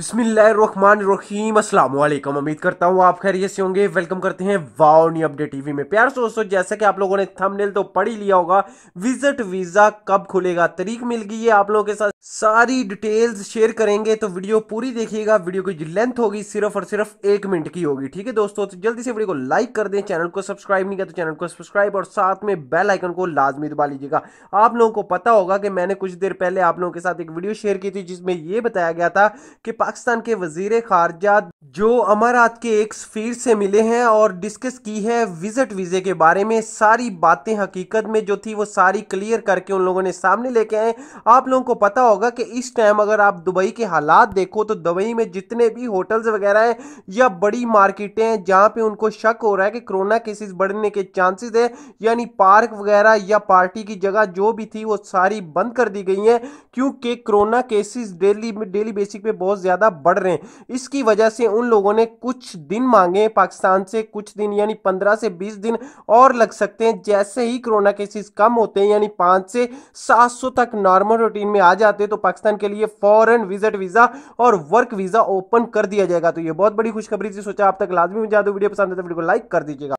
बिस्मिल्लाहिर्रहमानिर्रहीम अस्सलाम वालेकुम उम्मीद करता हूँ आप खैरियत से होंगे वेलकम करते हैं वाओनी अपडेट टीवी में प्यार दोस्तों जैसा कि आप लोगों ने थंबनेल तो पढ़ ही लिया होगा विजिट वीज़ा कब खुलेगा तारीख मिल गई है आप लोगों के साथ सारी डिटेल्स शेयर करेंगे तो वीडियो पूरी देखिएगा वीडियो की लेंथ होगी सिर्फ और सिर्फ एक मिनट की होगी ठीक है दोस्तों तो जल्दी से वीडियो को लाइक कर दें चैनल को सब्सक्राइब नहीं किया तो चैनल को सब्सक्राइब और साथ में बेल आइकन को लाजमी दबा लीजिएगा आप लोगों को पता होगा कि मैंने कुछ देर पहले आप लोगों के साथ एक वीडियो शेयर की थी जिसमें यह बताया गया था कि पाकिस्तान के वजीर खारजा जो अमारात के एक सफीर से मिले हैं और डिस्कस की है विजिट वीज़े के बारे में सारी बातें हकीकत में जो थी वो सारी क्लियर करके उन लोगों ने सामने लेके आए आप लोगों को पता होगा कि इस टाइम अगर आप दुबई के हालात देखो तो दुबई में जितने भी होटल्स वगैरह हैं या बड़ी मार्केटें हैं जहाँ पे उनको शक हो रहा है कि कोरोना केसेस बढ़ने के चांसेस है यानी पार्क वगैरह या पार्टी की जगह जो भी थी वो सारी बंद कर दी गई है क्योंकि corona cases daily daily basis पे बहुत ज़्यादा बढ़ रहे हैं इसकी वजह से उन लोगों ने कुछ दिन मांगे पाकिस्तान से कुछ दिन यानी पंद्रह से बीस दिन और लग सकते हैं जैसे ही कोरोना केसेस कम होते हैं यानी पाँच से सात सौ तक नॉर्मल रूटीन में आ जाते होते तो पाकिस्तान के लिए फॉरन विजिट वीजा और वर्क वीजा ओपन कर दिया जाएगा तो यह बहुत बड़ी खुशखबरी थी सोचा आप तक लाजमी मुझे वीडियो पसंद आता तो है वीडियो को लाइक कर दीजिएगा